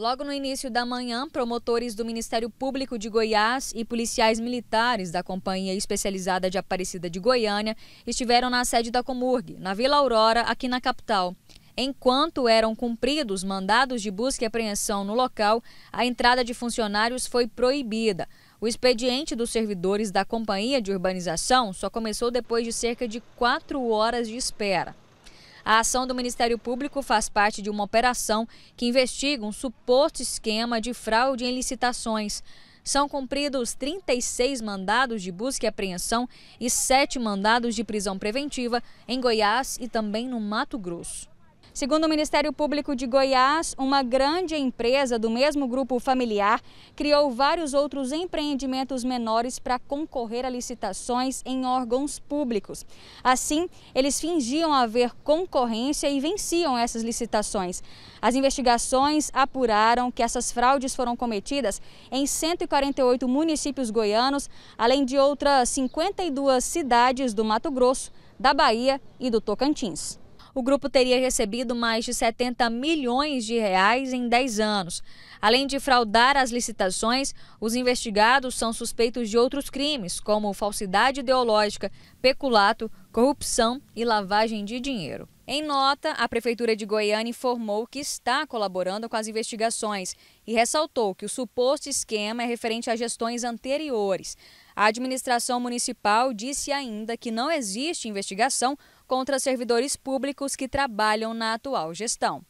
Logo no início da manhã, promotores do Ministério Público de Goiás e policiais militares da Companhia Especializada de Aparecida de Goiânia estiveram na sede da Comurg, na Vila Aurora, aqui na capital. Enquanto eram cumpridos mandados de busca e apreensão no local, a entrada de funcionários foi proibida. O expediente dos servidores da Companhia de Urbanização só começou depois de cerca de quatro horas de espera. A ação do Ministério Público faz parte de uma operação que investiga um suposto esquema de fraude em licitações. São cumpridos 36 mandados de busca e apreensão e 7 mandados de prisão preventiva em Goiás e também no Mato Grosso. Segundo o Ministério Público de Goiás, uma grande empresa do mesmo grupo familiar criou vários outros empreendimentos menores para concorrer a licitações em órgãos públicos. Assim, eles fingiam haver concorrência e venciam essas licitações. As investigações apuraram que essas fraudes foram cometidas em 148 municípios goianos, além de outras 52 cidades do Mato Grosso, da Bahia e do Tocantins o grupo teria recebido mais de 70 milhões de reais em 10 anos. Além de fraudar as licitações, os investigados são suspeitos de outros crimes, como falsidade ideológica, peculato, corrupção e lavagem de dinheiro. Em nota, a Prefeitura de Goiânia informou que está colaborando com as investigações e ressaltou que o suposto esquema é referente a gestões anteriores. A administração municipal disse ainda que não existe investigação contra servidores públicos que trabalham na atual gestão.